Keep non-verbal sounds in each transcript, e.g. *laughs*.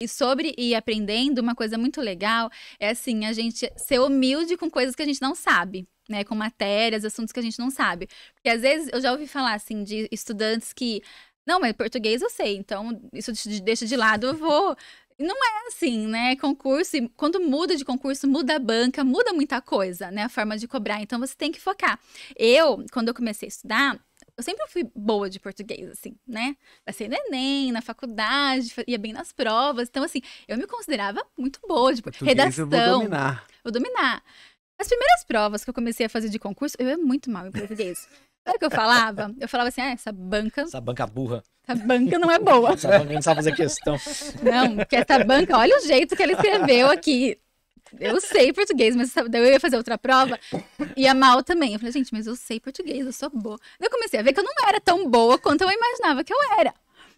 E sobre ir aprendendo, uma coisa muito legal é assim, a gente ser humilde com coisas que a gente não sabe, né? Com matérias, assuntos que a gente não sabe. Porque às vezes eu já ouvi falar assim de estudantes que. Não, mas português eu sei, então isso deixa de lado, eu vou. Não é assim, né? É concurso, quando muda de concurso, muda a banca, muda muita coisa, né? A forma de cobrar. Então você tem que focar. Eu, quando eu comecei a estudar, eu sempre fui boa de português, assim, né? Passei no Enem, na faculdade, ia bem nas provas. Então, assim, eu me considerava muito boa de português. Redação. Eu vou dominar. Vou dominar. As primeiras provas que eu comecei a fazer de concurso, eu ia muito mal em português. *laughs* Sabe o que eu falava? Eu falava assim, ah, essa banca... Essa banca burra. Essa banca não é boa. essa banca não sabe fazer questão. Não, porque essa banca, olha o jeito que ela escreveu aqui eu sei português, mas daí eu ia fazer outra prova. e a mal também. Eu falei, gente, mas eu sei português, eu sou boa. Daí eu comecei a ver que eu não era tão boa quanto eu imaginava que eu era.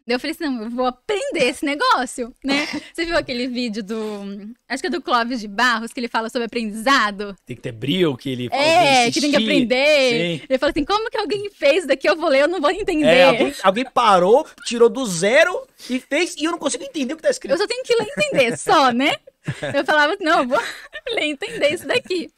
Daí eu falei assim, não, eu vou aprender esse negócio, né? Você viu aquele vídeo do. Acho que é do Clóvis de Barros, que ele fala sobre aprendizado. Tem que ter brilho que ele É, que tem que aprender. Sim. Ele fala assim: como que alguém fez daqui? Eu vou ler, eu não vou entender. É, alguém, alguém, parou, tirou do zero e fez, e eu não consigo entender o que tá escrito. Eu só tenho que ler entender, só, né? Eu falava, não, vou *laughs* ler, entender isso daqui.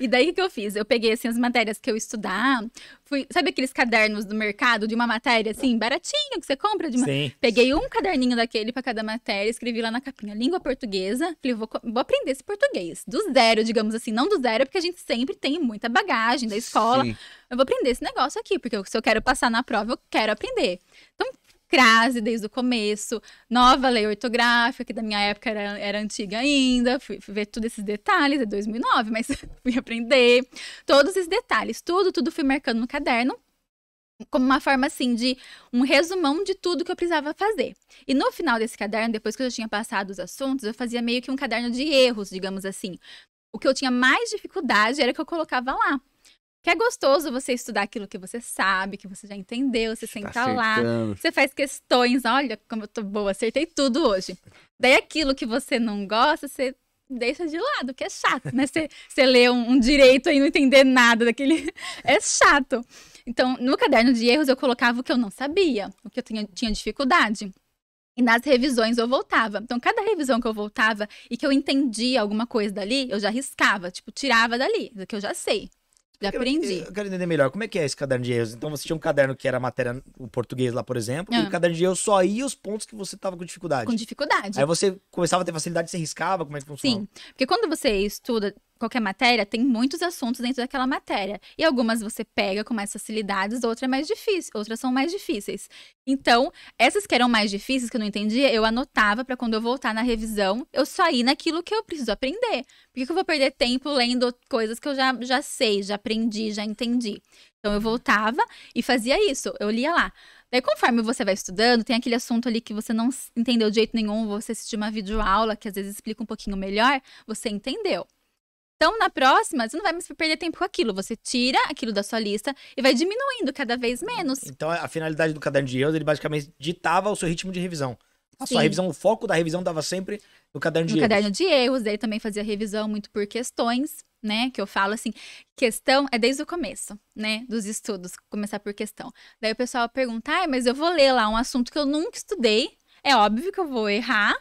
E daí o que eu fiz? Eu peguei assim as matérias que eu estudar, fui, sabe aqueles cadernos do mercado de uma matéria assim, baratinho que você compra de uma... Sim. Peguei um caderninho daquele para cada matéria, escrevi lá na capinha língua portuguesa, falei, vou, vou aprender esse português do zero, digamos assim, não do zero, porque a gente sempre tem muita bagagem da escola. Sim. Eu vou aprender esse negócio aqui, porque se eu quero passar na prova, eu quero aprender. Então crase desde o começo, nova lei ortográfica, que da minha época era, era antiga ainda, fui, fui ver todos esses detalhes, é 2009, mas *laughs* fui aprender, todos esses detalhes, tudo, tudo fui marcando no caderno, como uma forma assim de um resumão de tudo que eu precisava fazer. E no final desse caderno, depois que eu já tinha passado os assuntos, eu fazia meio que um caderno de erros, digamos assim. O que eu tinha mais dificuldade era que eu colocava lá. Que é gostoso você estudar aquilo que você sabe, que você já entendeu, você tá senta tá lá, você faz questões, olha como eu tô boa, acertei tudo hoje. Daí aquilo que você não gosta, você deixa de lado, que é chato, né? Você, você lê um, um, direito e não entender nada daquele. *laughs* É chato. Então, no caderno de erros, eu colocava o que eu não sabia, o que eu tinha, tinha dificuldade. E nas revisões eu voltava. Então, cada revisão que eu voltava e que eu entendia alguma coisa dali, eu já riscava, tipo, tirava dali, que eu já sei. Aprendi. Eu, eu, quero entender melhor. Como é que é esse caderno de erros? Então você tinha um caderno que era matéria, o português lá, por exemplo, ah. e o ah. caderno de erros só ia os pontos que você tava com dificuldade. Com dificuldade. Aí você começava a ter facilidade, você riscava, como é que funciona? Sim, porque quando você estuda qualquer matéria tem muitos assuntos dentro daquela matéria. E algumas você pega com mais facilidades, outras é mais difícil, outras são mais difíceis. Então, essas que eram mais difíceis, que eu não entendia, eu anotava para quando eu voltar na revisão, eu sair naquilo que eu preciso aprender. Por que eu vou perder tempo lendo coisas que eu já, já sei, já aprendi, já entendi? Então, eu voltava e fazia isso. Eu lia lá. Daí, conforme você vai estudando, tem aquele assunto ali que você não entendeu de jeito nenhum, você assistiu uma videoaula que às vezes explica um pouquinho melhor, você entendeu. Então, na próxima, você não vai mais perder tempo com aquilo. Você tira aquilo da sua lista e vai diminuindo cada vez menos. Então, a finalidade do caderno de erros, ele basicamente ditava o seu ritmo de revisão. A Sim. sua revisão, o foco da revisão dava sempre no caderno de no erros. No caderno de erros, daí também fazia revisão muito por questões, né? Que eu falo assim, questão é desde o começo, né? Dos estudos, começar por questão. Daí o pessoal pergunta, ah, mas eu vou ler lá um assunto que eu nunca estudei. É óbvio que eu vou errar,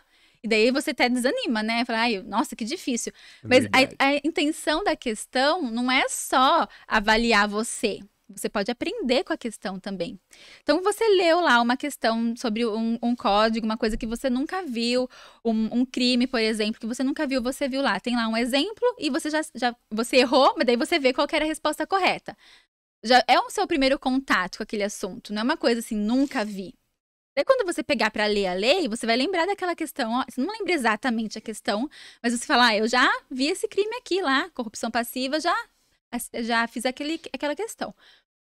e daí você até desanima, né? Fala, ai, nossa, que difícil. É mas a, a intenção da questão não é só avaliar você. Você pode aprender com a questão também. Então, você leu lá uma questão sobre um, um código, uma coisa que você nunca viu, um, um, crime, por exemplo, que você nunca viu, você viu lá. Tem lá um exemplo e você já, já você errou, mas daí você vê qual era a resposta correta. Já é o seu primeiro contato com aquele assunto, não é uma coisa assim, nunca vi. Daí quando você pegar para ler a lei, você vai lembrar daquela questão, ó, você não lembra exatamente a questão, mas você fala, ah, eu já vi esse crime aqui lá, corrupção passiva, já já fiz aquele, aquela questão.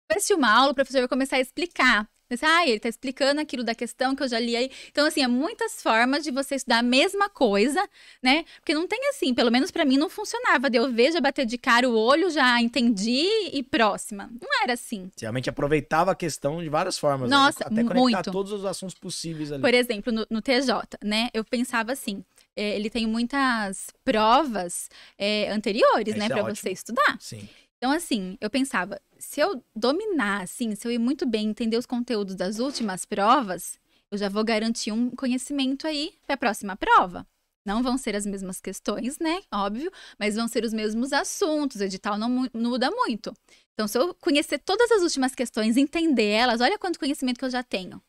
Parece uma aula, o professor vai começar a explicar Pensei, ah, ele está explicando aquilo da questão que eu já li aí. Então, assim, é muitas formas de você estudar a mesma coisa, né? Porque não tem assim, pelo menos para mim não funcionava. De veja bater de cara o olho, já entendi e próxima. Não era assim. Você realmente aproveitava a questão de várias formas. Né? Nossa, né? Até conectar muito. todos os assuntos possíveis ali. Por exemplo, no, no TJ, né? Eu pensava assim, eh, ele tem muitas provas é, anteriores, Esse né? É para você estudar. Sim. Então, assim, eu pensava, se eu dominar, assim, se eu ir muito bem, entender os conteúdos das últimas provas, eu já vou garantir um conhecimento aí para a próxima prova. Não vão ser as mesmas questões, né? Óbvio, mas vão ser os mesmos assuntos. O edital não, não muda muito. Então, se eu conhecer todas as últimas questões, entender elas, olha quanto conhecimento que eu já tenho,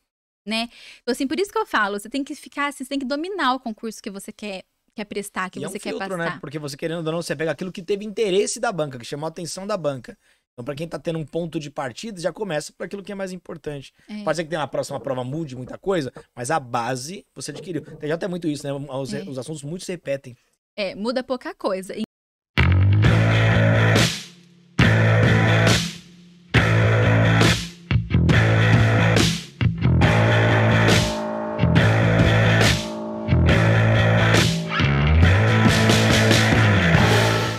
né? Então, assim, por isso que eu falo, você tem que ficar, assim, você tem que dominar o concurso que você quer quer prestar, que e você é um quer né? passar. Né? Porque você querendo ou não, você pega aquilo que teve interesse da banca, que chamou a atenção da banca. Então, para quem tá tendo um ponto de partida, já começa por aquilo que é mais importante. É. Pode ser que tenha na próxima prova mude muita coisa, mas a base você adquiriu. Tem até muito isso, né? Os, é. os assuntos muito se repetem. É, muda pouca coisa.